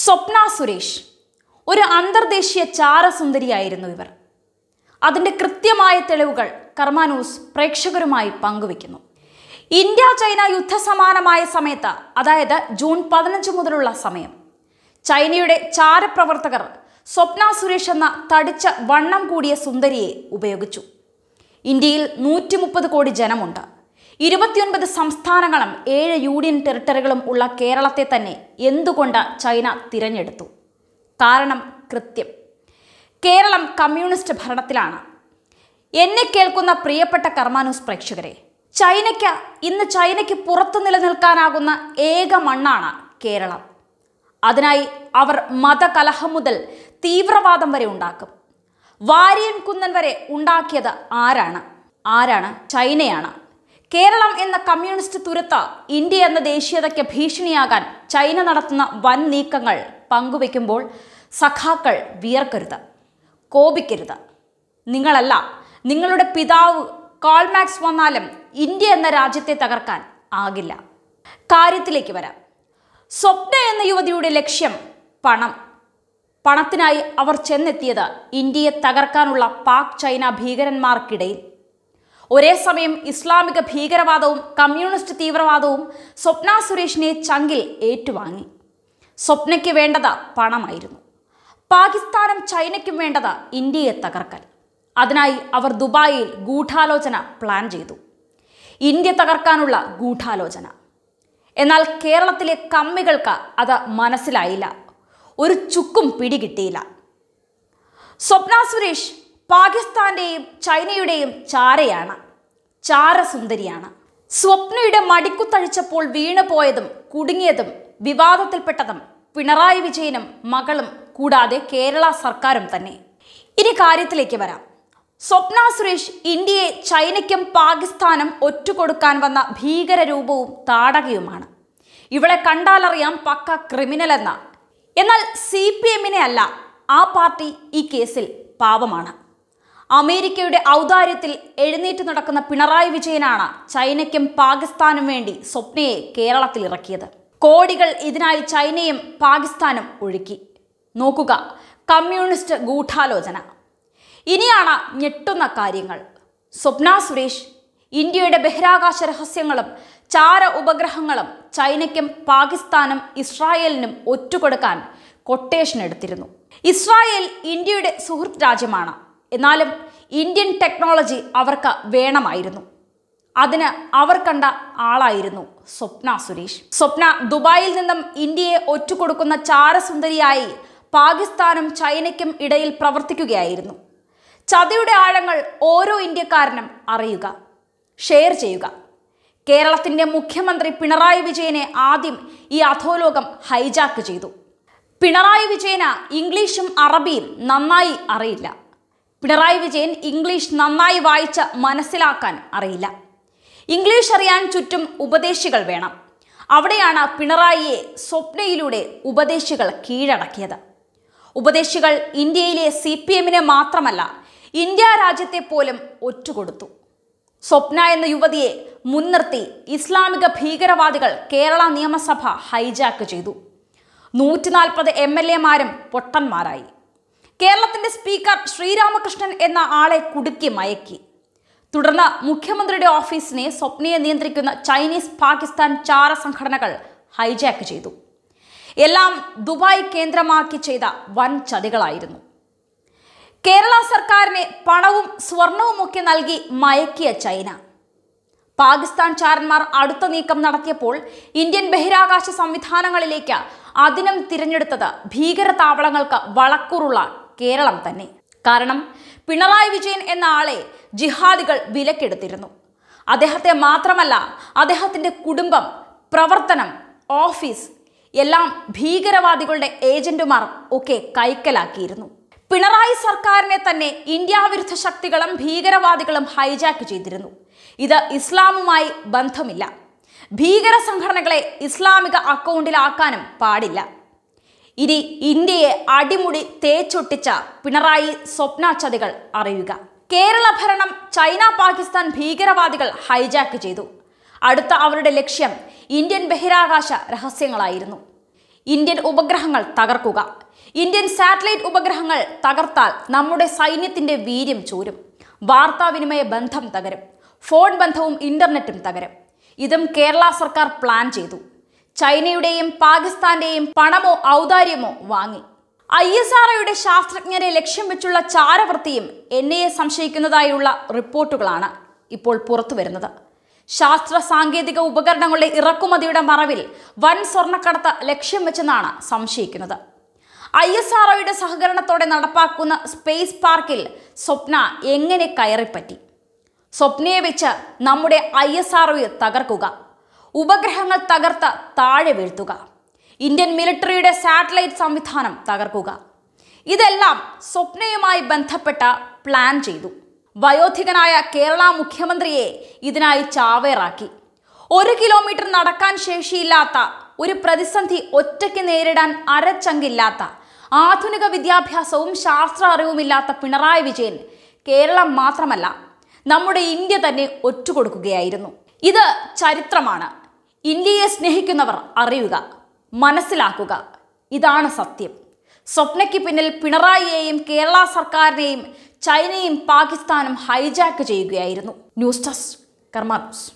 സ്വപ്ന സുരേഷ് ഒരു അന്തർദേശീയ ചാരസുന്ദരിയായിരുന്നു ഇവർ അതിൻ്റെ കൃത്യമായ തെളിവുകൾ കർമാനൂസ് പ്രേക്ഷകരുമായി പങ്കുവെക്കുന്നു ഇന്ത്യ ചൈന യുദ്ധസമാനമായ സമയത്ത് അതായത് ജൂൺ പതിനഞ്ച് മുതലുള്ള സമയം ചൈനയുടെ ചാരപ്രവർത്തകർ സ്വപ്ന സുരേഷ് എന്ന തടിച്ച വണ്ണം കൂടിയ സുന്ദരിയെ ഉപയോഗിച്ചു ഇന്ത്യയിൽ നൂറ്റി കോടി ജനമുണ്ട് ഇരുപത്തിയൊൻപത് സംസ്ഥാനങ്ങളും ഏഴ് യൂണിയൻ ടെറിട്ടറികളും ഉള്ള കേരളത്തെ തന്നെ എന്തുകൊണ്ട് ചൈന തിരഞ്ഞെടുത്തു കാരണം കൃത്യം കേരളം കമ്മ്യൂണിസ്റ്റ് ഭരണത്തിലാണ് എന്നെ കേൾക്കുന്ന പ്രിയപ്പെട്ട കർമാനൂസ് പ്രേക്ഷകരെ ചൈനയ്ക്ക് ഇന്ന് ചൈനയ്ക്ക് പുറത്ത് നിലനിൽക്കാനാകുന്ന ഏക മണ്ണാണ് കേരളം അതിനായി അവർ മതകലഹം മുതൽ തീവ്രവാദം വരെ ഉണ്ടാക്കും വാര്യൻ കുന്നൻ വരെ ഉണ്ടാക്കിയത് ആരാണ് ആരാണ് ചൈനയാണ് കേരളം എന്ന കമ്മ്യൂണിസ്റ്റ് തുരത്ത് ഇന്ത്യ എന്ന ദേശീയതയ്ക്ക് ഭീഷണിയാകാൻ ചൈന നടത്തുന്ന വൻ നീക്കങ്ങൾ പങ്കുവെക്കുമ്പോൾ സഖാക്കൾ വിയർക്കരുത് കോപിക്കരുത് നിങ്ങളല്ല നിങ്ങളുടെ പിതാവ് കോൾമാക്സ് വന്നാലും ഇന്ത്യ എന്ന രാജ്യത്തെ തകർക്കാൻ ആകില്ല കാര്യത്തിലേക്ക് വരാം സ്വപ്ന എന്ന യുവതിയുടെ ലക്ഷ്യം പണം പണത്തിനായി അവർ ചെന്നെത്തിയത് ഇന്ത്യയെ തകർക്കാനുള്ള പാക് ചൈന ഭീകരന്മാർക്കിടയിൽ ഒരേ സമയം ഇസ്ലാമിക ഭീകരവാദവും കമ്മ്യൂണിസ്റ്റ് തീവ്രവാദവും സ്വപ്ന സുരേഷിനെ ചങ്കിൽ ഏറ്റുവാങ്ങി സ്വപ്നയ്ക്ക് വേണ്ടത് പണമായിരുന്നു പാകിസ്ഥാനും ചൈനയ്ക്കും വേണ്ടത് ഇന്ത്യയെ തകർക്കൽ അതിനായി അവർ ദുബായിൽ ഗൂഢാലോചന പ്ലാൻ ചെയ്തു ഇന്ത്യ തകർക്കാനുള്ള ഗൂഢാലോചന എന്നാൽ കേരളത്തിലെ കമ്മികൾക്ക് അത് മനസ്സിലായില്ല ഒരു ചുക്കും പിടികിട്ടിയില്ല സ്വപ്ന സുരേഷ് പാകിസ്ഥാന്റെയും ചൈനയുടെയും ചാരയാണ് ചാരസുന്ദരിയാണ് സ്വപ്നയുടെ മടിക്കുത്തഴിച്ചപ്പോൾ വീണുപോയതും കുടുങ്ങിയതും വിവാദത്തിൽപ്പെട്ടതും പിണറായി വിജയനും മകളും കൂടാതെ കേരള സർക്കാരും തന്നെ ഇനി കാര്യത്തിലേക്ക് വരാം സ്വപ്ന സുരേഷ് ഇന്ത്യയെ ചൈനയ്ക്കും പാകിസ്ഥാനും ഒറ്റുകൊടുക്കാൻ വന്ന ഭീകര രൂപവും താടകയുമാണ് ഇവളെ കണ്ടാലറിയാം പക്ക ക്രിമിനൽ എന്ന എന്നാൽ സി പി എമ്മിനെ അല്ല ആ പാർട്ടി ഈ കേസിൽ പാവമാണ് അമേരിക്കയുടെ ഔദാര്യത്തിൽ എഴുന്നേറ്റ് നടക്കുന്ന പിണറായി വിജയനാണ് ചൈനയ്ക്കും പാകിസ്ഥാനും വേണ്ടി സ്വപ്നയെ കേരളത്തിൽ ഇറക്കിയത് കോടികൾ ഇതിനായി ചൈനയും പാകിസ്ഥാനും ഒഴുക്കി നോക്കുക കമ്മ്യൂണിസ്റ്റ് ഗൂഢാലോചന ഇനിയാണ് ഞെട്ടുന്ന കാര്യങ്ങൾ സ്വപ്ന സുരേഷ് ഇന്ത്യയുടെ ബഹിരാകാശ രഹസ്യങ്ങളും ചാര ഉപഗ്രഹങ്ങളും ചൈനയ്ക്കും പാകിസ്ഥാനും ഇസ്രായേലിനും ഒറ്റുകൊടുക്കാൻ കൊട്ടേഷൻ എടുത്തിരുന്നു ഇസ്രായേൽ ഇന്ത്യയുടെ സുഹൃത്ത് രാജ്യമാണ് എന്നാലും ഇന്ത്യൻ ടെക്നോളജി അവർക്ക് വേണമായിരുന്നു അതിന് അവർ കണ്ട ആളായിരുന്നു സ്വപ്ന സുരേഷ് സ്വപ്ന ദുബായിൽ നിന്നും ഇന്ത്യയെ ഒറ്റുകൊടുക്കുന്ന ചാരസുന്ദരിയായി പാകിസ്ഥാനും ചൈനയ്ക്കും ഇടയിൽ പ്രവർത്തിക്കുകയായിരുന്നു ചതിയുടെ ആഴങ്ങൾ ഓരോ ഇന്ത്യക്കാരനും അറിയുക ഷെയർ ചെയ്യുക കേരളത്തിൻ്റെ മുഖ്യമന്ത്രി പിണറായി വിജയനെ ആദ്യം ഈ അധോലോകം ഹൈജാക്ക് ചെയ്തു പിണറായി വിജയന് ഇംഗ്ലീഷും അറബിയും നന്നായി അറിയില്ല പിണറായി വിജയൻ ഇംഗ്ലീഷ് നന്നായി വായിച്ച് മനസ്സിലാക്കാൻ അറിയില്ല ഇംഗ്ലീഷ് അറിയാൻ ചുറ്റും ഉപദേശികൾ വേണം അവിടെയാണ് പിണറായിയെ സ്വപ്നയിലൂടെ ഉപദേശികൾ കീഴടക്കിയത് ഉപദേശികൾ ഇന്ത്യയിലെ സി പി എമ്മിനെ മാത്രമല്ല ഇന്ത്യ രാജ്യത്തെ പോലും ഒറ്റുകൊടുത്തു സ്വപ്ന എന്ന യുവതിയെ മുൻനിർത്തി ഇസ്ലാമിക ഭീകരവാദികൾ കേരള നിയമസഭ ഹൈജാക്ക് ചെയ്തു നൂറ്റി നാൽപ്പത് എം എൽ എമാരും പൊട്ടന്മാരായി കേരളത്തിന്റെ സ്പീക്കർ ശ്രീരാമകൃഷ്ണൻ എന്ന ആളെ കുടുക്കി മയക്കി തുടർന്ന് മുഖ്യമന്ത്രിയുടെ ഓഫീസിനെ സ്വപ്നയെ നിയന്ത്രിക്കുന്ന ചൈനീസ് പാകിസ്ഥാൻ ചാര സംഘടനകൾ ഹൈജാക്ക് ചെയ്തു എല്ലാം ദുബായ് കേന്ദ്രമാക്കി ചെയ്ത വൻ ചതികളായിരുന്നു കേരള സർക്കാരിനെ പണവും സ്വർണവുമൊക്കെ നൽകി മയക്കിയ ചൈന പാകിസ്ഥാൻ ചാരന്മാർ അടുത്ത നീക്കം നടത്തിയപ്പോൾ ഇന്ത്യൻ ബഹിരാകാശ സംവിധാനങ്ങളിലേക്ക് അതിനം തിരഞ്ഞെടുത്തത് ഭീകര താവളങ്ങൾക്ക് വളക്കൂറുള്ള കേരളം തന്നെ കാരണം പിണറായി വിജയൻ എന്ന ആളെ ജിഹാദികൾ വിലക്കെടുത്തിരുന്നു അദ്ദേഹത്തെ മാത്രമല്ല അദ്ദേഹത്തിൻ്റെ കുടുംബം പ്രവർത്തനം ഓഫീസ് എല്ലാം ഭീകരവാദികളുടെ ഏജന്റുമാർ ഒക്കെ കൈക്കലാക്കിയിരുന്നു പിണറായി സർക്കാരിനെ തന്നെ വിരുദ്ധ ശക്തികളും ഭീകരവാദികളും ഹൈജാക്ക് ചെയ്തിരുന്നു ഇത് ഇസ്ലാമുമായി ബന്ധമില്ല ഭീകര സംഘടനകളെ ഇസ്ലാമിക അക്കൗണ്ടിലാക്കാനും പാടില്ല ഇനി ഇന്ത്യയെ അടിമുടി തേച്ചൊട്ടിച്ച പിണറായി ചതികൾ അറിയുക കേരള ഭരണം ചൈന പാകിസ്ഥാൻ ഭീകരവാദികൾ ഹൈജാക്ക് ചെയ്തു അടുത്ത അവരുടെ ലക്ഷ്യം ഇന്ത്യൻ ബഹിരാകാശ രഹസ്യങ്ങളായിരുന്നു ഇന്ത്യൻ ഉപഗ്രഹങ്ങൾ തകർക്കുക ഇന്ത്യൻ സാറ്റലൈറ്റ് ഉപഗ്രഹങ്ങൾ തകർത്താൽ നമ്മുടെ സൈന്യത്തിന്റെ വീര്യം ചോരും വാർത്താവിനിമയ ബന്ധം തകരും ഫോൺ ബന്ധവും ഇന്റർനെറ്റും തകരും ഇതും കേരള സർക്കാർ പ്ലാൻ ചെയ്തു ചൈനയുടെയും പാകിസ്ഥാന്റെയും പണമോ ഔദാര്യമോ വാങ്ങി ഐ എസ് ഒയുടെ ശാസ്ത്രജ്ഞരെ ലക്ഷ്യം വെച്ചുള്ള ചാരവൃത്തിയും എൻ ഐ എ സംശയിക്കുന്നതായുള്ള റിപ്പോർട്ടുകളാണ് ഇപ്പോൾ പുറത്തു വരുന്നത് ശാസ്ത്ര സാങ്കേതിക ഉപകരണങ്ങളുടെ ഇറക്കുമതിയുടെ മറവിൽ വൻ സ്വർണ്ണക്കടത്ത് ലക്ഷ്യം വെച്ചെന്നാണ് സംശയിക്കുന്നത് ഐ എസ് ഒയുടെ സഹകരണത്തോടെ നടപ്പാക്കുന്ന സ്പേസ് പാർക്കിൽ സ്വപ്ന എങ്ങനെ കയറിപ്പറ്റി സ്വപ്നയെ വെച്ച് നമ്മുടെ ഐ എസ് ആർഒയെ തകർക്കുക ഉപഗ്രഹങ്ങൾ തകർത്ത് താഴെ വീഴ്ത്തുക ഇന്ത്യൻ മിലിറ്ററിയുടെ സാറ്റലൈറ്റ് സംവിധാനം തകർക്കുക ഇതെല്ലാം സ്വപ്നയുമായി ബന്ധപ്പെട്ട പ്ലാൻ ചെയ്തു വയോധികനായ കേരള മുഖ്യമന്ത്രിയെ ഇതിനായി ചാവേറാക്കി ഒരു കിലോമീറ്റർ നടക്കാൻ ശേഷിയില്ലാത്ത ഒരു പ്രതിസന്ധി ഒറ്റയ്ക്ക് നേരിടാൻ അരച്ചങ്കില്ലാത്ത ആധുനിക വിദ്യാഭ്യാസവും ശാസ്ത്ര അറിവുമില്ലാത്ത പിണറായി വിജയൻ കേരളം മാത്രമല്ല നമ്മുടെ ഇന്ത്യ തന്നെ ഒറ്റുകൊടുക്കുകയായിരുന്നു ഇത് ചരിത്രമാണ് ഇന്ത്യയെ സ്നേഹിക്കുന്നവർ അറിയുക മനസ്സിലാക്കുക ഇതാണ് സത്യം സ്വപ്നയ്ക്ക് പിന്നിൽ പിണറായിയെയും കേരള സർക്കാരിനെയും ചൈനയും പാകിസ്ഥാനും ഹൈജാക്ക് ചെയ്യുകയായിരുന്നു ന്യൂസ് ഡെസ്ക് കർമാനൂസ്